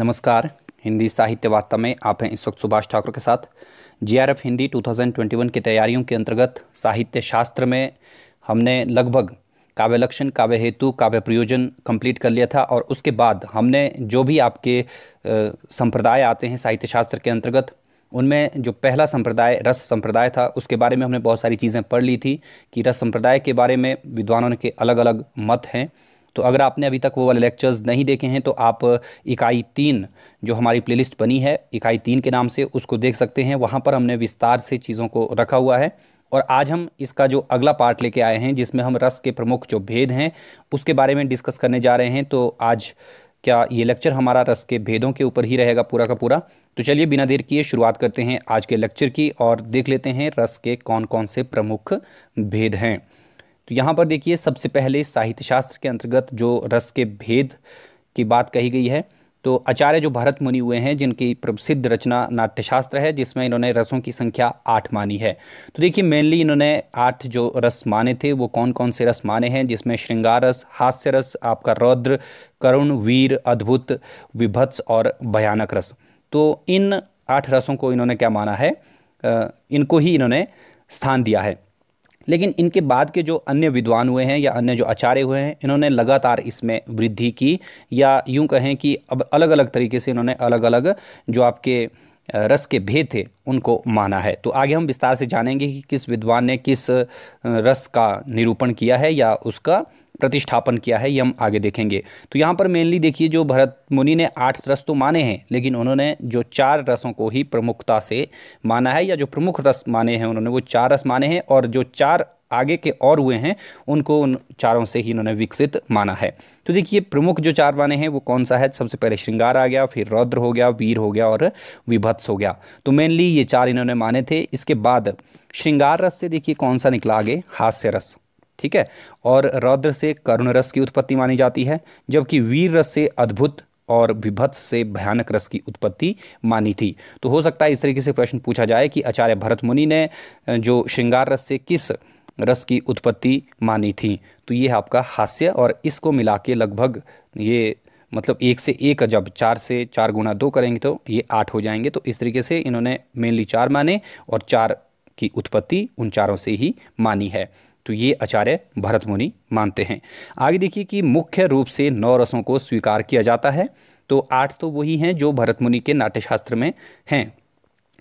नमस्कार हिंदी साहित्य वार्ता में आप हैं इस वक्त सुभाष ठाकुर के साथ जीआरएफ हिंदी 2021 की तैयारियों के अंतर्गत साहित्य शास्त्र में हमने लगभग काव्य लक्षण काव्य हेतु काव्य प्रयोजन कंप्लीट कर लिया था और उसके बाद हमने जो भी आपके संप्रदाय आते हैं साहित्य शास्त्र के अंतर्गत उनमें जो पहला संप्रदाय रस संप्रदाय था उसके बारे में हमने बहुत सारी चीज़ें पढ़ ली थी कि रस संप्रदाय के बारे में विद्वानों के अलग अलग मत हैं तो अगर आपने अभी तक वो वाले लेक्चर्स नहीं देखे हैं तो आप इकाई तीन जो हमारी प्लेलिस्ट बनी है इकाई तीन के नाम से उसको देख सकते हैं वहाँ पर हमने विस्तार से चीज़ों को रखा हुआ है और आज हम इसका जो अगला पार्ट लेके आए हैं जिसमें हम रस के प्रमुख जो भेद हैं उसके बारे में डिस्कस करने जा रहे हैं तो आज क्या ये लेक्चर हमारा रस के भेदों के ऊपर ही रहेगा पूरा का पूरा तो चलिए बिना देर किए शुरुआत करते हैं आज के लेक्चर की और देख लेते हैं रस के कौन कौन से प्रमुख भेद हैं तो यहाँ पर देखिए सबसे पहले साहित्य शास्त्र के अंतर्गत जो रस के भेद की बात कही गई है तो आचार्य जो भरत मुनि हुए हैं जिनकी प्रसिद्ध रचना नाट्यशास्त्र है जिसमें इन्होंने रसों की संख्या आठ मानी है तो देखिए मेनली इन्होंने आठ जो रस माने थे वो कौन कौन से रस माने हैं जिसमें श्रृंगार रस हास्य रस आपका रौद्र करुण वीर अद्भुत विभत्स और भयानक रस तो इन आठ रसों को इन्होंने क्या माना है इनको ही इन्होंने स्थान दिया है लेकिन इनके बाद के जो अन्य विद्वान हुए हैं या अन्य जो आचार्य हुए हैं इन्होंने लगातार इसमें वृद्धि की या यूँ कहें कि अब अलग अलग तरीके से इन्होंने अलग अलग जो आपके रस के भेद थे उनको माना है तो आगे हम विस्तार से जानेंगे कि किस विद्वान ने किस रस का निरूपण किया है या उसका प्रतिष्ठापन किया है ये हम आगे देखेंगे तो यहाँ पर मेनली देखिए जो भरत मुनि ने आठ रस तो माने हैं लेकिन उन्होंने जो चार रसों को ही प्रमुखता से माना है या जो प्रमुख रस माने हैं उन्होंने वो चार रस माने हैं और जो चार आगे के और हुए हैं उनको उन चारों से ही इन्होंने विकसित माना है तो देखिए प्रमुख जो चार माने हैं वो कौन सा है सबसे पहले श्रृंगार आ गया फिर रौद्र हो गया वीर हो गया और विभत्स हो गया तो मेनली ये चार इन्होंने माने थे इसके बाद श्रृंगार रस से देखिए कौन सा निकला आगे हास्य रस ठीक है और रौद्र से करुण रस की उत्पत्ति मानी जाती है जबकि वीर रस से अद्भुत और विभत्त से भयानक रस की उत्पत्ति मानी थी तो हो सकता है इस तरीके से प्रश्न पूछा जाए कि आचार्य भरत मुनि ने जो श्रृंगार रस से किस रस की उत्पत्ति मानी थी तो ये है आपका हास्य और इसको मिला के लगभग ये मतलब एक से एक जब चार से चार गुना दो करेंगे तो ये आठ हो जाएंगे तो इस तरीके से इन्होंने मेनली चार माने और चार की उत्पत्ति उन चारों से ही मानी है तो ये आचार्य भरत मुनि मानते हैं आगे देखिए कि मुख्य रूप से नौ रसों को स्वीकार किया जाता है तो आठ तो वही हैं जो भरत मुनि के नाट्यशास्त्र में हैं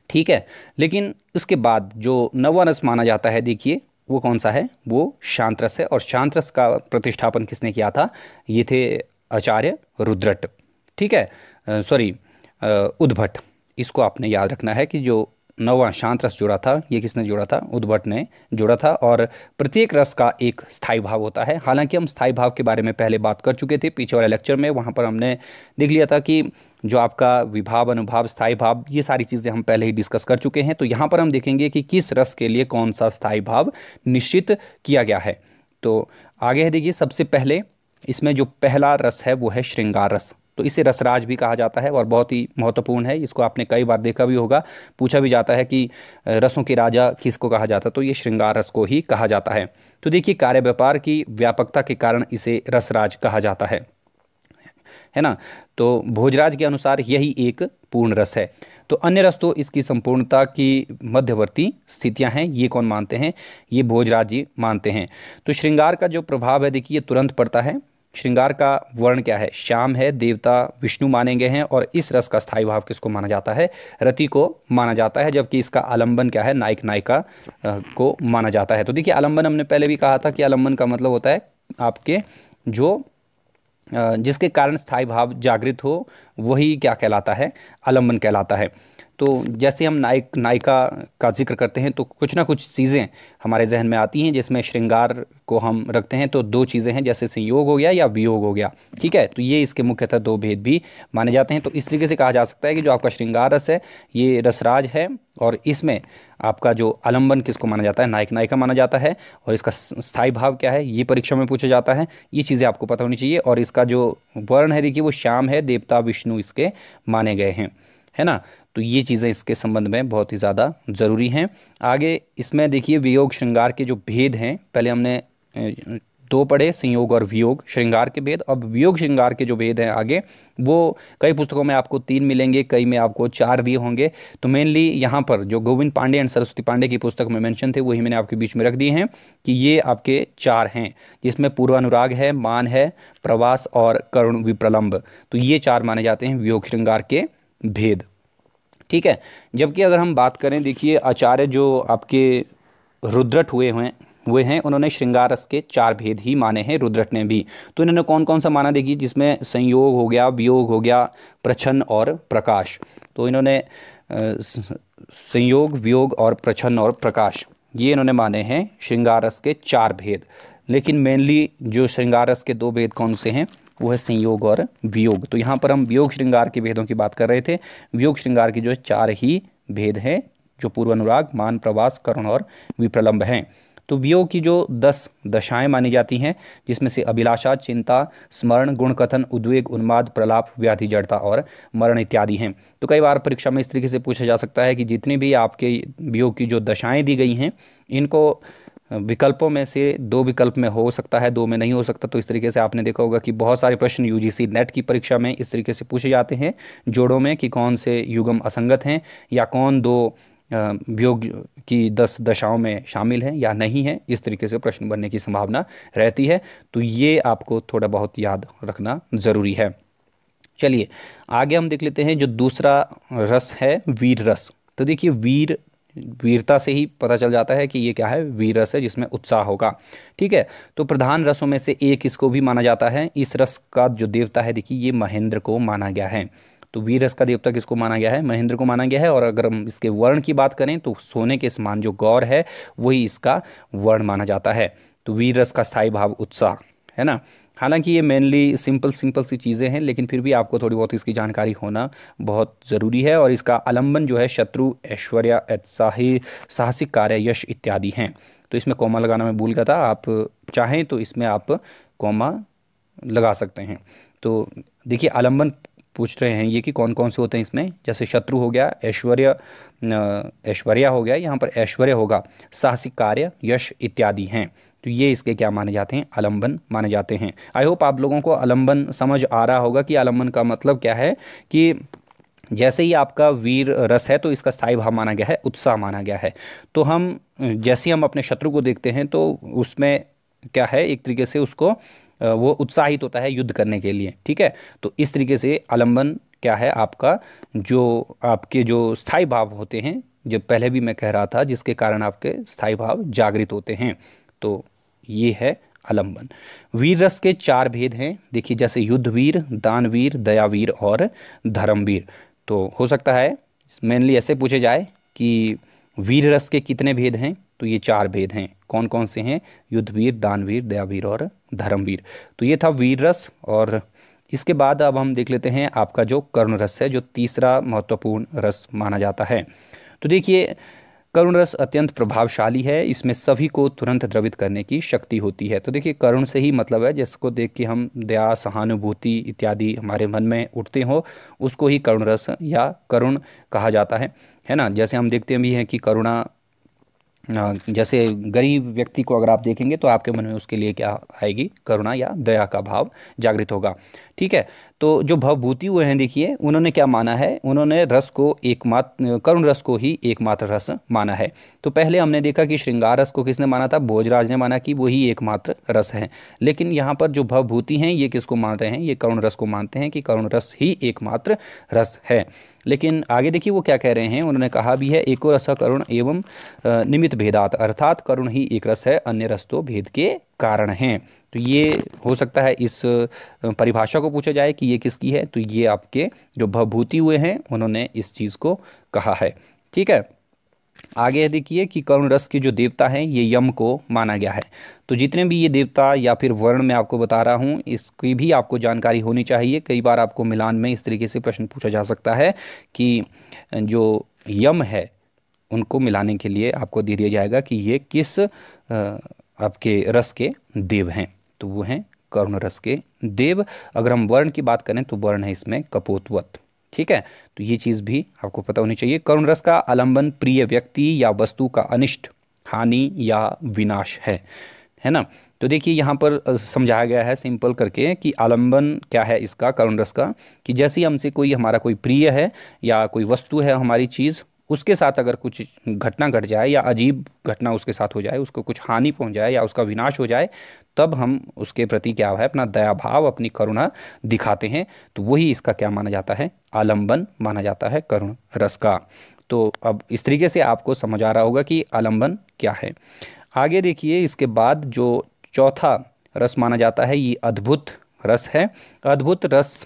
ठीक है लेकिन उसके बाद जो नवा रस माना जाता है देखिए वो कौन सा है वो शांत रस है और शांत रस का प्रतिष्ठापन किसने किया था ये थे आचार्य रुद्रट ठीक है सॉरी उद्भट इसको आपने याद रखना है कि जो नौवा शांत रस जोड़ा था ये किसने जोड़ा था उद्भट ने जोड़ा था और प्रत्येक रस का एक स्थायी भाव होता है हालांकि हम स्थायी भाव के बारे में पहले बात कर चुके थे पीछे वाले लेक्चर में वहाँ पर हमने देख लिया था कि जो आपका विभाव अनुभाव स्थायी भाव ये सारी चीज़ें हम पहले ही डिस्कस कर चुके हैं तो यहाँ पर हम देखेंगे कि किस रस के लिए कौन सा स्थायी भाव निश्चित किया गया है तो आगे है देखिए सबसे पहले इसमें जो पहला रस है वो है श्रृंगार रस तो इसे रसराज भी कहा जाता है और बहुत ही महत्वपूर्ण है इसको आपने कई बार देखा भी होगा पूछा भी जाता है कि रसों के राजा किसको कहा जाता है तो ये श्रृंगार रस को ही कहा जाता है तो देखिए कार्य व्यापार की व्यापकता के कारण इसे रसराज कहा जाता है है ना तो भोजराज के अनुसार यही एक पूर्ण रस है तो अन्य रस तो इसकी संपूर्णता की मध्यवर्ती स्थितियां हैं ये कौन मानते हैं ये भोजराज जी मानते हैं तो श्रृंगार का जो प्रभाव है देखिए तुरंत पड़ता है श्रृंगार का वर्ण क्या है श्याम है देवता विष्णु माने गए हैं और इस रस का स्थायी भाव किसको माना जाता है रति को माना जाता है जबकि इसका आलंबन क्या है नायक नायिका को माना जाता है तो देखिए आलंबन हमने पहले भी कहा था कि आलंबन का मतलब होता है आपके जो जिसके कारण स्थायी भाव जागृत हो वही क्या कहलाता है आलंबन कहलाता है तो जैसे हम नायक नायिका का जिक्र करते हैं तो कुछ ना कुछ चीज़ें हमारे जहन में आती हैं जिसमें श्रृंगार को हम रखते हैं तो दो चीज़ें हैं जैसे संयोग हो गया या वियोग हो गया ठीक है तो ये इसके मुख्यतः दो भेद भी माने जाते हैं तो इस तरीके से कहा जा सकता है कि जो आपका श्रृंगार रस है ये रसराज है और इसमें आपका जो आलम्बन किसको माना जाता है नायक नायिका माना जाता है और इसका स्थायी भाव क्या है ये परीक्षा में पूछा जाता है ये चीज़ें आपको पता होनी चाहिए और इसका जो वर्ण है देखिए वो श्याम है देवता विष्णु इसके माने गए हैं है ना तो ये चीज़ें इसके संबंध में बहुत ही ज़्यादा ज़रूरी हैं आगे इसमें देखिए वियोग श्रृंगार के जो भेद हैं पहले हमने दो पढ़े संयोग और वियोग श्रृंगार के भेद अब वियोग श्रृंगार के जो भेद हैं आगे वो कई पुस्तकों में आपको तीन मिलेंगे कई में आपको चार दिए होंगे तो मेनली यहाँ पर जो गोविंद पांडे एंड सरस्वती पांडे की पुस्तक में मेंशन थे वही मैंने आपके बीच में रख दिए हैं कि ये आपके चार हैं जिसमें पूर्वानुराग है मान है प्रवास और करुण विप्रलम्ब तो ये चार माने जाते हैं वियोग श्रृंगार के भेद ठीक है जबकि अगर हम बात करें देखिए आचार्य जो आपके रुद्रट हुए हुए हुए हैं उन्होंने श्रृंगारस के चार भेद ही माने हैं रुद्रट ने भी तो इन्होंने कौन कौन सा माना देखिए जिसमें संयोग हो गया वियोग हो गया प्रछन्न और प्रकाश तो इन्होंने संयोग वियोग और प्रछन्न और प्रकाश ये इन्होंने माने हैं श्रृंगारस के चार भेद लेकिन मेनली जो श्रृंगारस के दो भेद कौन से हैं वो है संयोग और वियोग तो यहाँ पर हम वियोग श्रृंगार के भेदों की बात कर रहे थे वियोग श्रृंगार के जो है चार ही भेद हैं जो पूर्व अनुराग मान प्रवास करुण और विप्रलम्ब हैं तो वियोग की जो दस दशाएं मानी जाती हैं जिसमें से अभिलाषा चिंता स्मरण गुण कथन उद्वेग उन्माद प्रलाप व्याधि जड़ता और मरण इत्यादि हैं तो कई बार परीक्षा में इस तरीके से पूछा जा सकता है कि जितने भी आपके वियोग की जो दशाएं दी गई हैं इनको विकल्पों में से दो विकल्प में हो सकता है दो में नहीं हो सकता तो इस तरीके से आपने देखा होगा कि बहुत सारे प्रश्न यूजीसी नेट की परीक्षा में इस तरीके से पूछे जाते हैं जोड़ों में कि कौन से युगम असंगत हैं या कौन दो योग की दस दशाओं में शामिल हैं या नहीं है इस तरीके से प्रश्न बनने की संभावना रहती है तो ये आपको थोड़ा बहुत याद रखना ज़रूरी है चलिए आगे हम देख लेते हैं जो दूसरा रस है वीर रस तो देखिए वीर वीरता से ही पता चल जाता है कि ये क्या है वीर रस है जिसमें उत्साह होगा ठीक है तो प्रधान रसों में से एक इसको भी माना जाता है इस रस का जो देवता है देखिए ये महेंद्र को माना गया है तो वीर रस का देवता किसको माना गया है महेंद्र को माना गया है और अगर हम इसके वर्ण की बात करें तो सोने के समान जो गौर है वही इसका वर्ण माना जाता है तो वीर रस का स्थायी भाव उत्साह है ना हालांकि ये मेनली सिंपल सिंपल सी चीज़ें हैं लेकिन फिर भी आपको थोड़ी बहुत इसकी जानकारी होना बहुत ज़रूरी है और इसका आलम्बन जो है शत्रु ऐश्वर्या उत्साही साहसिक कार्य यश इत्यादि हैं तो इसमें कोमा लगाना मैं भूल गया था आप चाहें तो इसमें आप कोमा लगा सकते हैं तो देखिए आलम्बन पूछ रहे हैं ये कि कौन कौन से होते हैं इसमें जैसे शत्रु हो गया ऐश्वर्य ऐश्वर्या हो गया यहाँ पर ऐश्वर्य होगा साहसिक कार्य यश इत्यादि हैं तो ये इसके क्या माने जाते हैं आलम्बन माने जाते हैं आई होप आप लोगों को आलम्बन समझ आ रहा होगा कि आलम्बन का मतलब क्या है कि जैसे ही आपका वीर रस है तो इसका स्थायी भाव माना गया है उत्साह माना गया है तो हम जैसे हम अपने शत्रु को देखते हैं तो उसमें क्या है एक तरीके से उसको वो उत्साहित होता है युद्ध करने के लिए ठीक है तो इस तरीके से आलम्बन क्या है आपका जो आपके जो स्थायी भाव होते हैं जो पहले भी मैं कह रहा था जिसके कारण आपके स्थायी भाव जागृत होते हैं तो ये है आलंबन वीर रस के चार भेद हैं देखिए जैसे युद्धवीर दानवीर दयावीर और धर्मवीर तो हो सकता है मेनली ऐसे पूछे जाए कि वीर रस के कितने भेद हैं तो ये चार भेद हैं कौन कौन से हैं युद्धवीर दानवीर दयावीर और धर्मवीर तो ये था वीर रस और इसके बाद अब हम देख लेते हैं आपका जो कर्ण रस है जो तीसरा महत्वपूर्ण रस माना जाता है तो देखिए करुण रस अत्यंत प्रभावशाली है इसमें सभी को तुरंत द्रवित करने की शक्ति होती है तो देखिए करुण से ही मतलब है जिसको देख के हम दया सहानुभूति इत्यादि हमारे मन में उठते हो उसको ही करुण रस या करुण कहा जाता है है ना जैसे हम देखते भी हैं कि करुणा जैसे गरीब व्यक्ति को अगर आप देखेंगे तो आपके मन में उसके लिए क्या आएगी करुणा या दया का भाव जागृत होगा ठीक है तो जो भवभूति हुए हैं देखिए उन्होंने क्या माना है उन्होंने रस को एकमात्र करुण रस को ही एकमात्र रस माना है तो पहले हमने देखा कि श्रृंगार रस को किसने माना था भोजराज ने माना कि वो ही एकमात्र रस है लेकिन यहाँ पर जो भवभूति हैं ये किसको मान रहे हैं ये करुण रस को मानते हैं कि करुण रस ही एकमात्र रस है लेकिन आगे देखिए वो क्या कह रहे हैं उन्होंने कहा भी है एको रस करुण एवं निमित भेदात अर्थात करुण ही एक रस है अन्य रस तो भेद के कारण हैं तो ये हो सकता है इस परिभाषा को पूछा जाए कि ये किसकी है तो ये आपके जो भभूति हुए हैं उन्होंने इस चीज़ को कहा है ठीक है आगे देखिए कि करुण रस के जो देवता हैं ये यम को माना गया है तो जितने भी ये देवता या फिर वर्ण मैं आपको बता रहा हूँ इसकी भी आपको जानकारी होनी चाहिए कई बार आपको मिलान में इस तरीके से प्रश्न पूछा जा सकता है कि जो यम है उनको मिलाने के लिए आपको दे दिया जाएगा कि ये किस आपके रस के देव हैं तो वो हैं करुण रस के देव अगर हम वर्ण की बात करें तो वर्ण है इसमें कपोतवत ठीक है तो ये चीज़ भी आपको पता होनी चाहिए करुण रस का आलंबन प्रिय व्यक्ति या वस्तु का अनिष्ट हानि या विनाश है है ना तो देखिए यहाँ पर समझाया गया है सिंपल करके कि आलंबन क्या है इसका करुण रस का कि जैसे हमसे कोई हमारा कोई प्रिय है या कोई वस्तु है हमारी चीज़ उसके साथ अगर कुछ घटना घट जाए या अजीब घटना उसके साथ हो जाए उसको कुछ हानि पहुंच जाए या उसका विनाश हो जाए तब हम उसके प्रति क्या है अपना दया भाव अपनी करुणा दिखाते हैं तो वही इसका क्या माना जाता है आलंबन माना जाता है करुण रस का तो अब इस तरीके से आपको समझ आ रहा होगा कि आलंबन क्या है आगे देखिए इसके बाद जो चौथा रस माना जाता है ये अद्भुत रस है अद्भुत रस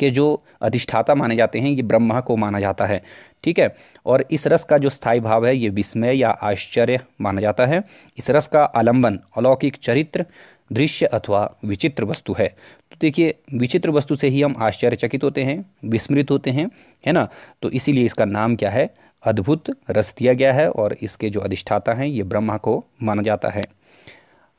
के जो अधिष्ठाता माने जाते हैं ये ब्रह्मा को माना जाता है ठीक है और इस रस का जो स्थायी भाव है ये विस्मय या आश्चर्य माना जाता है इस रस का आलंबन अलौकिक चरित्र दृश्य अथवा विचित्र वस्तु है तो देखिए विचित्र वस्तु से ही हम आश्चर्यचकित होते हैं विस्मृत होते हैं है ना तो इसीलिए इसका नाम क्या है अद्भुत रस दिया गया है और इसके जो अधिष्ठाता हैं ये ब्रह्मा को माना जाता है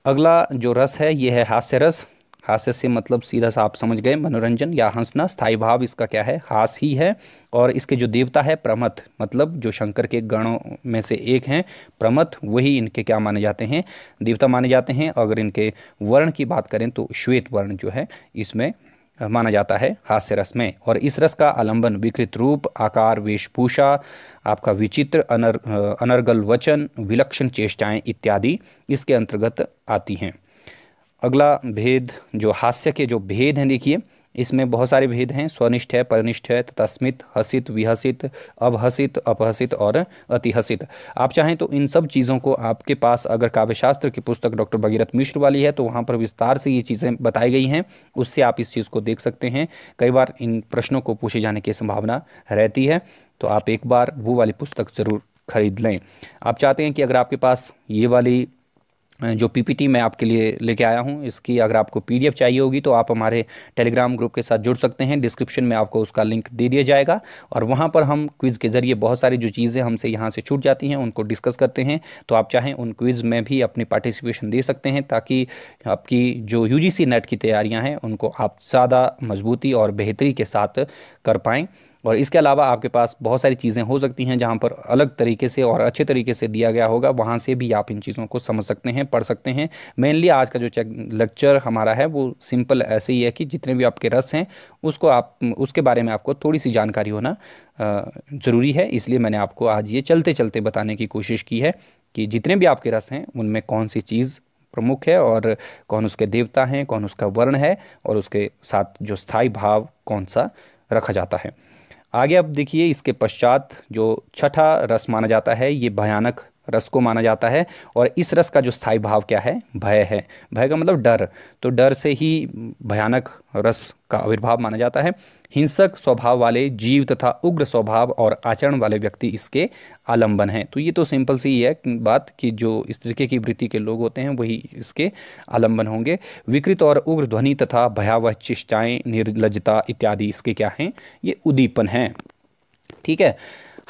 अगला जो रस है ये है हास्य रस हास्य से मतलब सीधा सा आप समझ गए मनोरंजन या हंसना स्थाई भाव इसका क्या है हास ही है और इसके जो देवता है प्रमथ मतलब जो शंकर के गणों में से एक हैं प्रमथ वही इनके क्या माने जाते हैं देवता माने जाते हैं अगर इनके वर्ण की बात करें तो श्वेत वर्ण जो है इसमें माना जाता है हास्य रस में और इस रस का आलंबन विकृत रूप आकार वेशभूषा आपका विचित्र अनर अनर्गल वचन विलक्षण चेष्टाएं इत्यादि इसके अंतर्गत आती हैं अगला भेद जो हास्य के जो भेद हैं देखिए इसमें बहुत सारे भेद हैं स्वनिष्ठ है परनिष्ठ है तथा स्मित हसित विहसित अवहसित अपहसित और अतिहसित आप चाहें तो इन सब चीज़ों को आपके पास अगर काव्यशास्त्र की पुस्तक डॉक्टर भगीरथ मिश्र वाली है तो वहाँ पर विस्तार से ये चीज़ें बताई गई हैं उससे आप इस चीज़ को देख सकते हैं कई बार इन प्रश्नों को पूछे जाने की संभावना रहती है तो आप एक बार वो वाली पुस्तक ज़रूर खरीद लें आप चाहते हैं कि अगर आपके पास ये वाली जो पीपीटी मैं आपके लिए लेके आया हूँ इसकी अगर आपको पीडीएफ चाहिए होगी तो आप हमारे टेलीग्राम ग्रुप के साथ जुड़ सकते हैं डिस्क्रिप्शन में आपको उसका लिंक दे दिया जाएगा और वहाँ पर हम क्विज़ के ज़रिए बहुत सारी जो चीज़ें हमसे यहाँ से छूट जाती हैं उनको डिस्कस करते हैं तो आप चाहें उन क्विज़ में भी अपनी पार्टिसिपेशन दे सकते हैं ताकि आपकी जो यू नेट की तैयारियाँ हैं उनको आप ज़्यादा मजबूती और बेहतरी के साथ कर पाएँ और इसके अलावा आपके पास बहुत सारी चीज़ें हो सकती हैं जहाँ पर अलग तरीके से और अच्छे तरीके से दिया गया होगा वहाँ से भी आप इन चीज़ों को समझ सकते हैं पढ़ सकते हैं मेनली आज का जो चेक लेक्चर हमारा है वो सिंपल ऐसे ही है कि जितने भी आपके रस हैं उसको आप उसके बारे में आपको थोड़ी सी जानकारी होना ज़रूरी है इसलिए मैंने आपको आज ये चलते चलते बताने की कोशिश की है कि जितने भी आपके रस हैं उनमें कौन सी चीज़ प्रमुख है और कौन उसके देवता हैं कौन उसका वर्ण है और उसके साथ जो स्थायी भाव कौन सा रखा जाता है आगे अब देखिए इसके पश्चात जो छठा रस माना जाता है ये भयानक रस को माना जाता है और इस रस का जो स्थायी भाव क्या है भय है भय का मतलब डर तो डर से ही भयानक रस का आविर्भाव माना जाता है हिंसक स्वभाव वाले जीव तथा उग्र स्वभाव और आचरण वाले व्यक्ति इसके आलंबन हैं तो ये तो सिंपल सी है बात कि जो इस तरीके की वृत्ति के लोग होते हैं वही इसके आलंबन होंगे विकृत और उग्र ध्वनि तथा भयावह चिष्टाएँ निर्लजता इत्यादि इसके क्या हैं ये उद्दीपन हैं ठीक है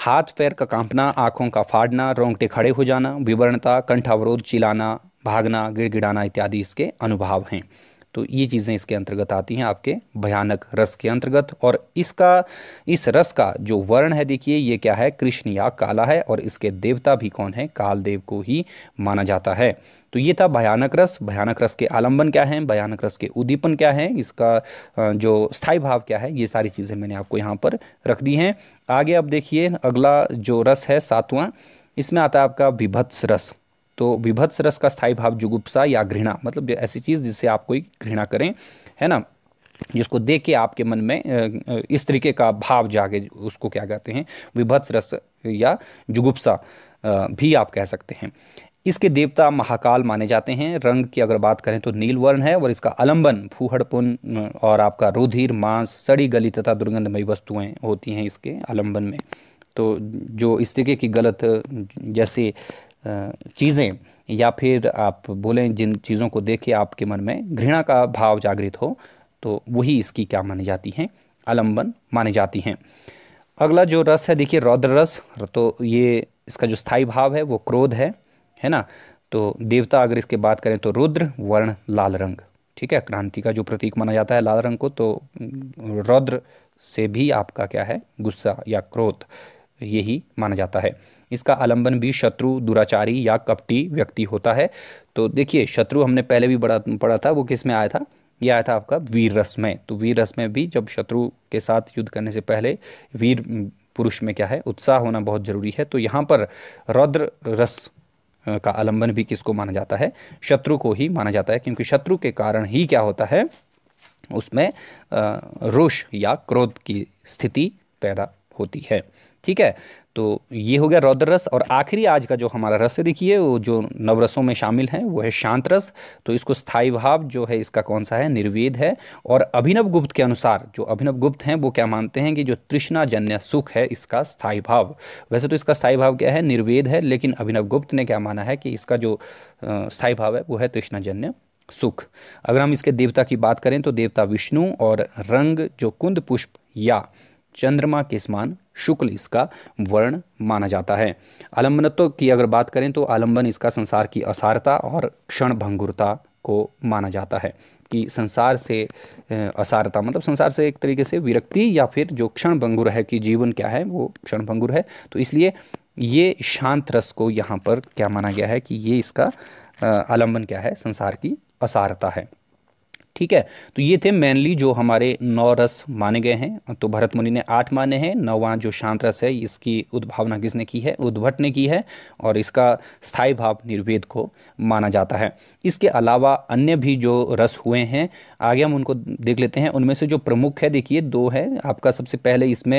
हाथ पैर का कांपना आंखों का फाड़ना रोंगटे खड़े हो जाना विवरणता कंठावरोध चिलाना भागना गिड़गिड़ाना इत्यादि इसके अनुभव हैं तो ये चीज़ें इसके अंतर्गत आती हैं आपके भयानक रस के अंतर्गत और इसका इस रस का जो वर्ण है देखिए ये क्या है कृष्ण या काला है और इसके देवता भी कौन है कालदेव को ही माना जाता है तो ये था भयानक रस भयानक रस के आलंबन क्या हैं भयानक रस के उद्दीपन क्या है इसका जो स्थायी भाव क्या है ये सारी चीज़ें मैंने आपको यहाँ पर रख दी हैं आगे अब देखिए अगला जो रस है सातवां इसमें आता है आपका विभत्स रस तो विभत्स रस का स्थायी भाव जुगुप्सा या घृणा मतलब ऐसी चीज़ जिससे आप कोई घृणा करें है ना जिसको देख के आपके मन में इस तरीके का भाव जागे उसको क्या कहते हैं विभत्स रस या जुगुप्सा भी आप कह सकते हैं इसके देवता महाकाल माने जाते हैं रंग की अगर बात करें तो नील वर्ण है और इसका अलंबन फूहड़पुन और आपका रुधिर मांस सड़ी गली तथा दुर्गंधमयी वस्तुएं होती हैं इसके अलंबन में तो जो इस तरीके की गलत जैसे चीज़ें या फिर आप बोलें जिन चीज़ों को देख के आपके मन में घृणा का भाव जागृत हो तो वही इसकी क्या मानी जाती हैं अलंबन मानी जाती हैं अगला जो रस है देखिए रौद्र रस तो ये इसका जो स्थायी भाव है वो क्रोध है है ना तो देवता अगर इसके बात करें तो रुद्र वर्ण लाल रंग ठीक है क्रांति का जो प्रतीक माना जाता है लाल रंग को तो रौद्र से भी आपका क्या है गुस्सा या क्रोध यही माना जाता है इसका आलंबन भी शत्रु दुराचारी या कपटी व्यक्ति होता है तो देखिए शत्रु हमने पहले भी बड़ा पढ़ा था वो किस में आया था ये आया था आपका वीर रस में तो वीर रस में भी जब शत्रु के साथ युद्ध करने से पहले वीर पुरुष में क्या है उत्साह होना बहुत ज़रूरी है तो यहाँ पर रौद्र रस का आलंबन भी किसको माना जाता है शत्रु को ही माना जाता है क्योंकि शत्रु के कारण ही क्या होता है उसमें रोष या क्रोध की स्थिति पैदा होती है ठीक है तो ये हो गया रौद्र रस और आखिरी आज का जो हमारा रस है देखिए वो जो नवरसों में शामिल है वो है शांत रस तो इसको स्थाई भाव जो है इसका कौन सा है निर्वेद है और अभिनव गुप्त के अनुसार जो अभिनव गुप्त हैं वो क्या मानते हैं कि जो तृष्णाजन्य सुख है इसका स्थायी भाव वैसे तो इसका स्थाई भाव क्या है निर्वेद है लेकिन अभिनव गुप्त ने क्या माना है कि इसका जो स्थायी भाव है वो है तृष्णाजन्य सुख अगर हम इसके देवता की बात करें तो देवता विष्णु और रंग जो कुंद पुष्प या चंद्रमा के समान शुक्ल इसका वर्ण माना जाता है आलम्बनत्व की अगर बात करें तो आलम्बन इसका संसार की असारता और क्षण भंगुरता को माना जाता है कि संसार से असारता मतलब संसार से एक तरीके से विरक्ति या फिर जो क्षण भंगुर है कि जीवन क्या है वो क्षण भंगुर है तो इसलिए ये शांत रस को यहाँ पर क्या माना गया है कि ये इसका आलम्बन क्या है संसार की असारता है ठीक है तो ये थे मेनली जो हमारे नौ रस माने गए हैं तो भरत मुनि ने आठ माने हैं नौवा जो शांत रस है इसकी उद्भावना किसने की है उद्भट ने की है और इसका स्थायी भाव निर्वेद को माना जाता है इसके अलावा अन्य भी जो रस हुए हैं आगे हम उनको देख लेते हैं उनमें से जो प्रमुख है देखिए दो है आपका सबसे पहले इसमें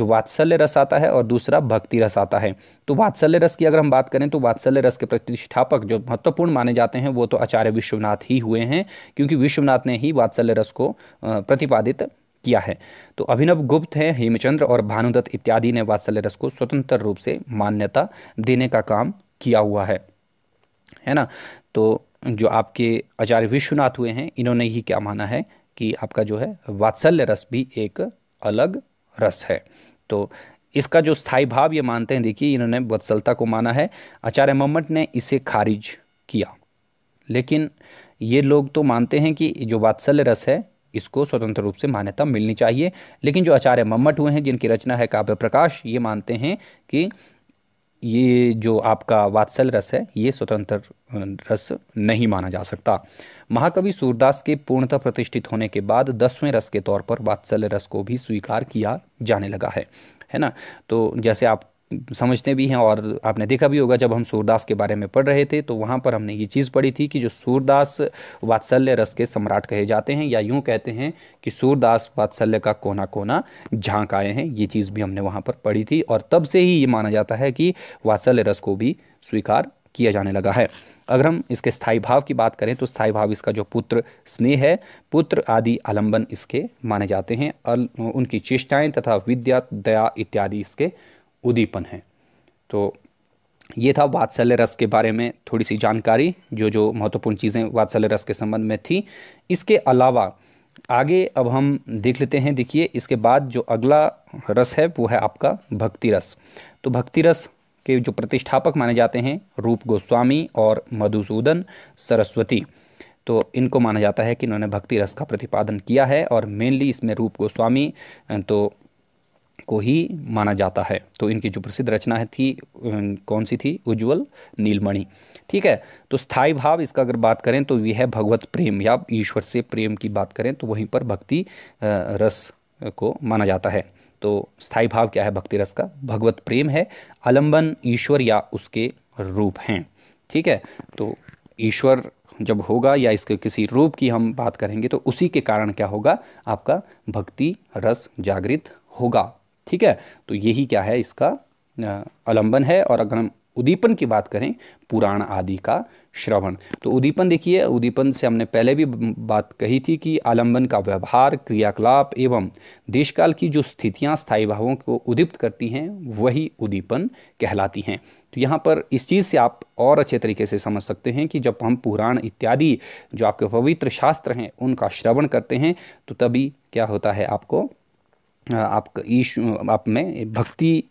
जो वात्सल्य रस आता है और दूसरा भक्ति रस आता है तो वात्सल्य रस की अगर हम बात करें तो वात्सल्य रस के प्रतिष्ठापक जो महत्वपूर्ण माने जाते हैं वो तो आचार्य विश्वनाथ ही हुए हैं क्योंकि विश्वनाथ रघुनाथ ने ही वात्सल्य रस को प्रतिपादित किया है तो अभिनव गुप्त हैं हेमचंद्र और भानुदत्त इत्यादि ने वात्सल्य रस को स्वतंत्र रूप से मान्यता देने का काम किया हुआ है है ना तो जो आपके आचार्य विश्वनाथ हुए हैं इन्होंने ही क्या माना है कि आपका जो है वात्सल्य रस भी एक अलग रस है तो इसका जो स्थायी भाव ये मानते हैं देखिए इन्होंने वत्सलता को माना है आचार्य मम्मट ने इसे खारिज किया लेकिन ये लोग तो मानते हैं कि जो वात्सल्य रस है इसको स्वतंत्र रूप से मान्यता मिलनी चाहिए लेकिन जो आचार्य मम्मट हुए हैं जिनकी रचना है काव्य प्रकाश ये मानते हैं कि ये जो आपका वात्सल रस है ये स्वतंत्र रस नहीं माना जा सकता महाकवि सूरदास के पूर्णतः प्रतिष्ठित होने के बाद दसवें रस के तौर पर वात्सल्य रस को भी स्वीकार किया जाने लगा है है ना तो जैसे आप समझते भी हैं और आपने देखा भी होगा जब हम सूरदास के बारे में पढ़ रहे थे तो वहाँ पर हमने ये चीज़ पढ़ी थी कि जो सूरदास वात्सल्य रस के सम्राट कहे जाते हैं या यूँ कहते हैं कि सूरदास वात्सल्य का कोना कोना झांक आए हैं ये चीज़ भी हमने वहाँ पर पढ़ी थी और तब से ही ये माना जाता है कि वात्सल्य रस को भी स्वीकार किया जाने लगा है अगर हम इसके स्थायी भाव की बात करें तो स्थायी भाव इसका जो पुत्र स्नेह है पुत्र आदि आलंबन इसके माने जाते हैं और उनकी चेष्टाएं तथा विद्या दया इत्यादि इसके उदीपन है तो ये था वात्सल्य रस के बारे में थोड़ी सी जानकारी जो जो महत्वपूर्ण चीज़ें वात्सल्य रस के संबंध में थी इसके अलावा आगे अब हम देख लेते हैं देखिए इसके बाद जो अगला रस है वो है आपका भक्ति रस तो भक्ति रस के जो प्रतिष्ठापक माने जाते हैं रूप गोस्वामी और मधुसूदन सरस्वती तो इनको माना जाता है कि इन्होंने भक्ति रस का प्रतिपादन किया है और मेनली इसमें रूप गोस्वामी तो को ही माना जाता है तो इनकी जो प्रसिद्ध रचना है थी कौन सी थी उज्ज्वल नीलमणि ठीक है तो स्थाई भाव इसका अगर बात करें तो यह है भगवत प्रेम या ईश्वर से प्रेम की बात करें तो वहीं पर भक्ति रस को माना जाता है तो स्थाई भाव क्या है भक्ति रस का भगवत प्रेम है आलंबन ईश्वर या उसके रूप हैं ठीक है तो ईश्वर जब होगा या इसके किसी रूप की हम बात करेंगे तो उसी के कारण क्या होगा आपका भक्ति रस जागृत होगा ठीक है तो यही क्या है इसका अलंबन है और अगर हम उदीपन की बात करें पुराण आदि का श्रवण तो उदीपन देखिए उदीपन से हमने पहले भी बात कही थी कि आलंबन का व्यवहार क्रियाकलाप एवं देशकाल की जो स्थितियां स्थायी भावों को उदीप्त करती हैं वही उदीपन कहलाती हैं तो यहाँ पर इस चीज़ से आप और अच्छे तरीके से समझ सकते हैं कि जब हम पुराण इत्यादि जो आपके पवित्र शास्त्र हैं उनका श्रवण करते हैं तो तभी क्या होता है आपको आपका ईश आप में भक्ति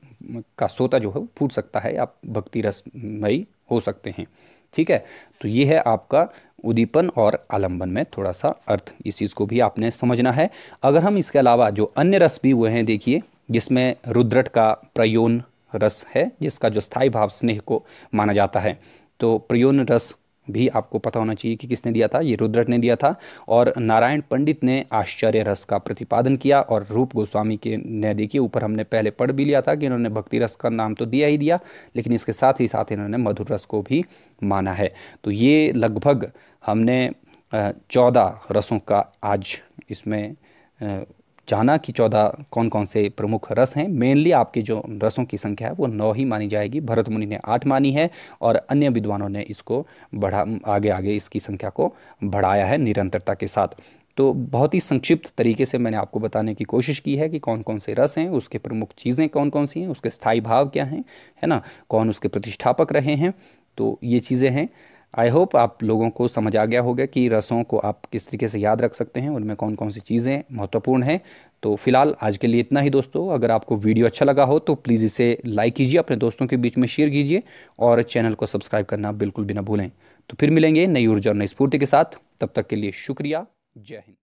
का सोता जो है वो फूट सकता है आप भक्ति रसमयी हो सकते हैं ठीक है तो ये है आपका उद्दीपन और आलंबन में थोड़ा सा अर्थ इस चीज़ को भी आपने समझना है अगर हम इसके अलावा जो अन्य रस भी हुए हैं देखिए जिसमें रुद्रट का प्रयोन रस है जिसका जो स्थायी भाव स्नेह को माना जाता है तो प्रयोन रस भी आपको पता होना चाहिए कि किसने दिया था ये रुद्र ने दिया था और नारायण पंडित ने आश्चर्य रस का प्रतिपादन किया और रूप गोस्वामी के ने देखिए ऊपर हमने पहले पढ़ भी लिया था कि इन्होंने भक्ति रस का नाम तो दिया ही दिया लेकिन इसके साथ ही साथ इन्होंने मधुर रस को भी माना है तो ये लगभग हमने चौदह रसों का आज इसमें जाना कि चौदह कौन कौन से प्रमुख रस हैं मेनली आपके जो रसों की संख्या है वो नौ ही मानी जाएगी भरत मुनि ने आठ मानी है और अन्य विद्वानों ने इसको बढ़ा आगे आगे इसकी संख्या को बढ़ाया है निरंतरता के साथ तो बहुत ही संक्षिप्त तरीके से मैंने आपको बताने की कोशिश की है कि कौन कौन से रस हैं उसके प्रमुख चीज़ें कौन कौन सी हैं उसके स्थायी भाव क्या हैं है ना कौन उसके प्रतिष्ठापक रहे हैं तो ये चीज़ें हैं आई होप आप लोगों को समझ आ गया होगा कि रसों को आप किस तरीके से याद रख सकते हैं उनमें कौन कौन सी चीज़ें महत्वपूर्ण हैं तो फिलहाल आज के लिए इतना ही दोस्तों अगर आपको वीडियो अच्छा लगा हो तो प्लीज़ इसे लाइक कीजिए अपने दोस्तों के बीच में शेयर कीजिए और चैनल को सब्सक्राइब करना बिल्कुल भी ना भूलें तो फिर मिलेंगे नई ऊर्जा और नई स्फूर्ति के साथ तब तक के लिए शुक्रिया जय हिंद